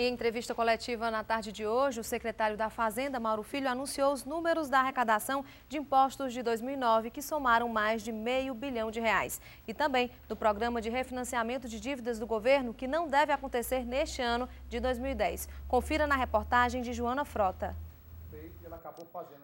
Em entrevista coletiva na tarde de hoje, o secretário da Fazenda, Mauro Filho, anunciou os números da arrecadação de impostos de 2009, que somaram mais de meio bilhão de reais. E também do programa de refinanciamento de dívidas do governo, que não deve acontecer neste ano de 2010. Confira na reportagem de Joana Frota. Feito.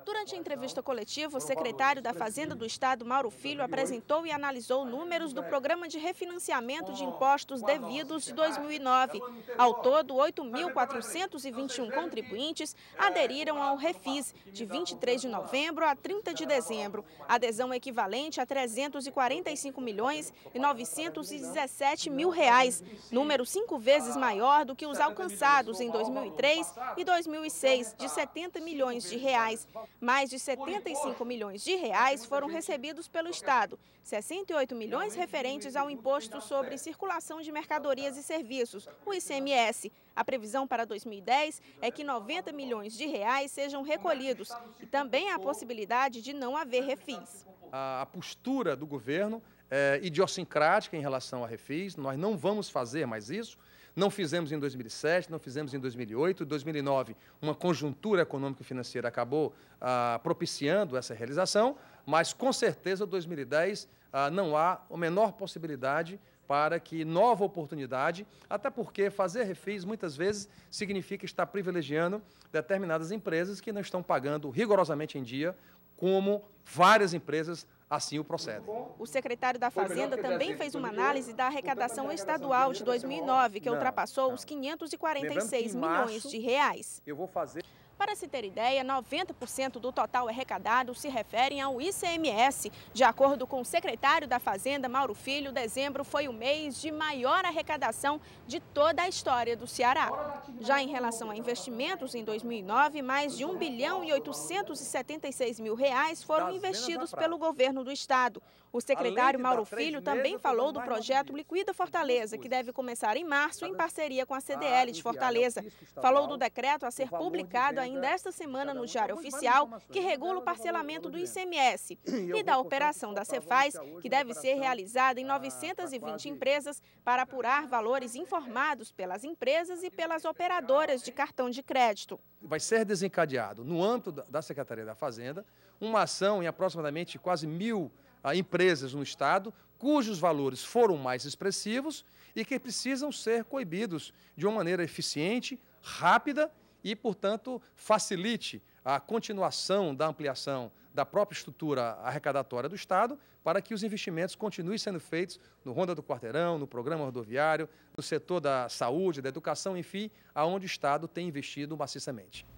Durante a entrevista coletiva, o secretário da Fazenda do Estado, Mauro então, Filho, apresentou e analisou números do programa de refinanciamento de impostos devidos de 2009. Ao todo, 8.421 tá tá contribuintes é, aderiram ao tá Refis, de 23 de novembro a 30 de dezembro. Adesão equivalente a 345 milhões e 917 mil reais, número cinco vezes ah, maior do que os alcançados em 2003 e 2006, de 70 milhões de de reais. Mais de 75 milhões de reais foram recebidos pelo Estado, 68 milhões referentes ao Imposto sobre Circulação de Mercadorias e Serviços, o ICMS. A previsão para 2010 é que 90 milhões de reais sejam recolhidos e também a possibilidade de não haver refis. A postura do governo é idiosincrática em relação a refis, nós não vamos fazer mais isso. Não fizemos em 2007, não fizemos em 2008, 2009. Uma conjuntura econômica e financeira acabou ah, propiciando essa realização, mas com certeza 2010 ah, não há a menor possibilidade para que nova oportunidade, até porque fazer refis muitas vezes significa estar privilegiando determinadas empresas que não estão pagando rigorosamente em dia, como várias empresas assim o procede. O secretário da Fazenda também fez uma análise da arrecadação estadual de 2009, que ultrapassou os 546 milhões de reais. Eu vou fazer. Para se ter ideia, 90% do total arrecadado se referem ao ICMS. De acordo com o secretário da Fazenda, Mauro Filho, dezembro foi o mês de maior arrecadação de toda a história do Ceará. Já em relação a investimentos, em 2009, mais de 1 bilhão e 876 mil reais foram investidos pelo governo do estado. O secretário Mauro Filho também falou do projeto Liquida Fortaleza, que deve começar em março em parceria com a ah, CDL de Fortaleza. Falou do decreto a ser publicado ainda desta semana no Diário Oficial, que regula o parcelamento do ICMS, e da operação da Cefaz, que deve ser realizada em 920 empresas para apurar valores informados pelas empresas e pelas operadoras de cartão de crédito. Vai ser desencadeado, no âmbito da Secretaria da Fazenda, uma ação em aproximadamente quase mil ah, empresas no Estado cujos valores foram mais expressivos e que precisam ser coibidos de uma maneira eficiente, rápida e, portanto, facilite a continuação da ampliação da própria estrutura arrecadatória do Estado para que os investimentos continuem sendo feitos no Ronda do Quarteirão, no programa rodoviário, no setor da saúde, da educação, enfim, aonde o Estado tem investido maciçamente.